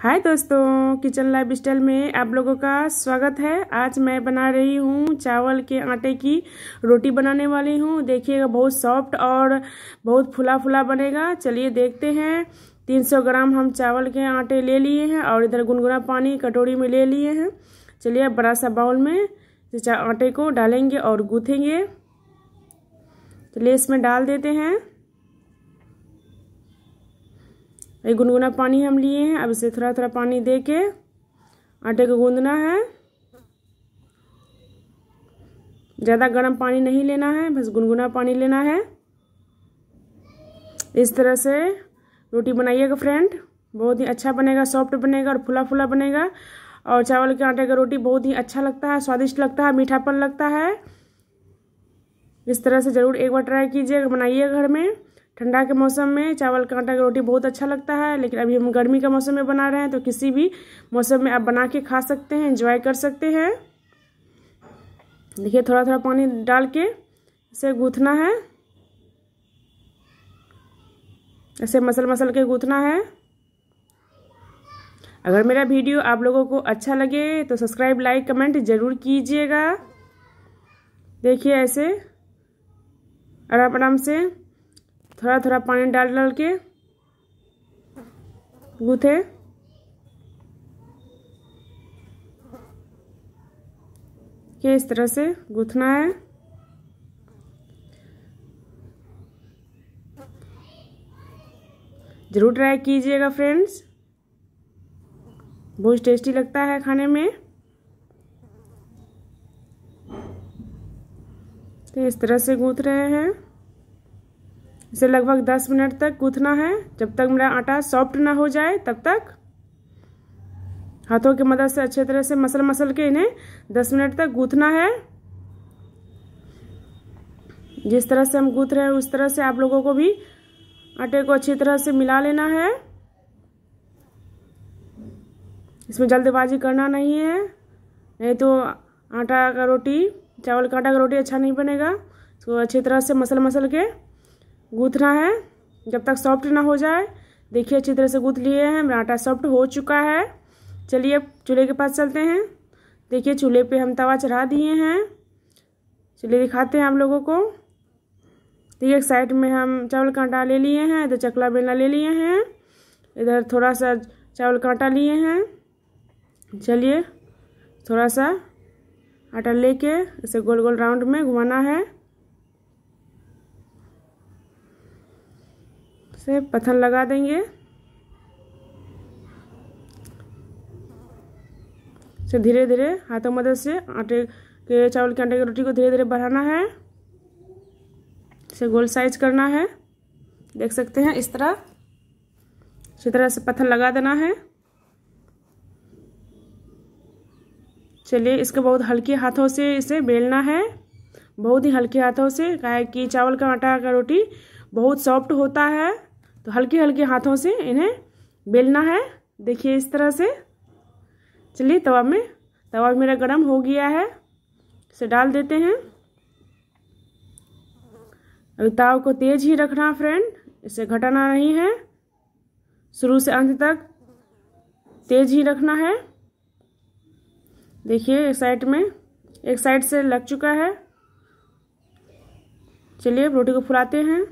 हाय दोस्तों kitchen life style में आप लोगों का स्वागत है आज मैं बना रही हूँ चावल के आटे की रोटी बनाने वाली हूँ देखिएगा बहुत सॉफ्ट और बहुत फुला फुला बनेगा चलिए देखते हैं 300 ग्राम हम चावल के आटे ले लिए हैं और इधर गुनगुना पानी कटोरी में ले लिए हैं चलिए अब बड़ा सा बाउल में आटे को डालेंगे और गूँथेंगे चलिए इसमें डाल देते हैं ये गुनगुना पानी हम लिए हैं अब इसे थोड़ा थोड़ा पानी दे के आटे को गूंदना है ज़्यादा गर्म पानी नहीं लेना है बस गुनगुना पानी लेना है इस तरह से रोटी बनाइएगा फ्रेंड बहुत ही अच्छा बनेगा सॉफ्ट बनेगा और फुला फुला बनेगा और चावल के आटे का रोटी बहुत ही अच्छा लगता है स्वादिष्ट लगता है मीठापन लगता है इस तरह से ज़रूर एक बार ट्राई कीजिएगा बनाइएगा घर में ठंडा के मौसम में चावल का आटा की रोटी बहुत अच्छा लगता है लेकिन अभी हम गर्मी का मौसम में बना रहे हैं तो किसी भी मौसम में आप बना के खा सकते हैं इंजॉय कर सकते हैं देखिए थोड़ा थोड़ा पानी डाल के इसे गूँथना है ऐसे मसल मसल के गूँथना है अगर मेरा वीडियो आप लोगों को अच्छा लगे तो सब्सक्राइब लाइक कमेंट ज़रूर कीजिएगा देखिए ऐसे आराम आराम से थोड़ा थोड़ा पानी डाल डाल के गूथे के इस तरह से गूथना है ज़रूर ट्राई कीजिएगा फ्रेंड्स बहुत टेस्टी लगता है खाने में तो इस तरह से गूंथ रहे हैं इसे लगभग दस मिनट तक गूथना है जब तक मेरा आटा सॉफ्ट ना हो जाए तब तक हाथों की मदद से अच्छे तरह से मसल मसल के इन्हें दस मिनट तक गूथना है जिस तरह से हम गूथ रहे हैं उस तरह से आप लोगों को भी आटे को अच्छी तरह से मिला लेना है इसमें जल्दबाजी करना नहीं है नहीं तो आटा का रोटी चावल का आटा का रोटी अच्छा नहीं बनेगा इसको अच्छी तरह से मसल मसल के गूंथना है जब तक सॉफ्ट ना हो जाए देखिए अच्छी तरह से गूंथ लिए हैं हमारा आटा सॉफ्ट हो चुका है चलिए अब चूल्हे के पास चलते हैं देखिए चूल्हे पे हम तवा चढ़ा दिए हैं चलिए दिखाते हैं आप लोगों को देखिए एक साइड में हम चावल का आटा ले लिए हैं इधर चकला बेलना ले लिए हैं इधर थोड़ा सा चावल का आटा लिए हैं चलिए थोड़ा सा आटा लेके इसे गोल गोल राउंड में घुमाना है से पथन लगा देंगे से धीरे धीरे हाथों मदद से आटे के चावल के आटे की रोटी को धीरे धीरे बढ़ाना है इसे गोल साइज करना है देख सकते हैं इस तरह इसी तरह से पत्थर लगा देना है चलिए इसको बहुत हल्के हाथों से इसे बेलना है बहुत ही हल्के हाथों से कहा कि चावल का आटा का रोटी बहुत सॉफ्ट होता है तो हल्के हल्के हाथों से इन्हें बेलना है देखिए इस तरह से चलिए तवा में तवा मेरा गरम हो गया है इसे डाल देते हैं अभी ताव को तेज ही रखना फ्रेंड इसे घटाना नहीं है शुरू से अंत तक तेज ही रखना है देखिए एक साइड में एक साइड से लग चुका है चलिए रोटी को फुलाते हैं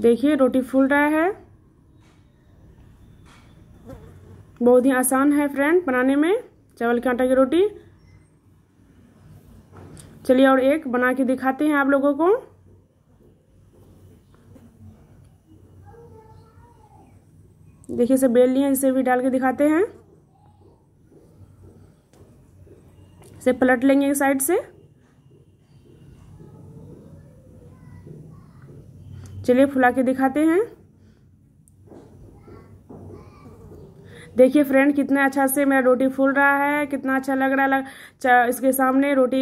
देखिए रोटी फूल रहा है बहुत ही आसान है फ्रेंड बनाने में चावल के आटा की रोटी चलिए और एक बना के दिखाते हैं आप लोगों को देखिए इसे बेल लिए इसे भी डाल के दिखाते हैं इसे पलट लेंगे साइड से चलिए फुला के दिखाते हैं देखिए फ्रेंड कितना अच्छा से मेरा रोटी फूल रहा है कितना अच्छा लग रहा है इसके सामने रोटी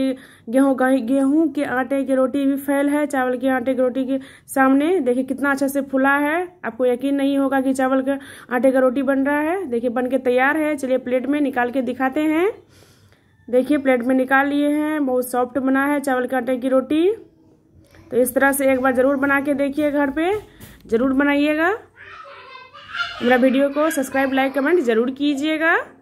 गेहूं गेहूं के आटे की रोटी भी फैल है चावल के आटे की रोटी के सामने देखिए कितना अच्छा से फूला है आपको यकीन नहीं होगा कि चावल का आटे का रोटी बन रहा है देखिए बन के तैयार है चलिए प्लेट में निकाल के दिखाते हैं देखिए प्लेट में निकाल लिए हैं बहुत सॉफ्ट बना है चावल के आटे की रोटी तो इस तरह से एक बार ज़रूर बना के देखिए घर पे ज़रूर बनाइएगा मेरा वीडियो को सब्सक्राइब लाइक कमेंट ज़रूर कीजिएगा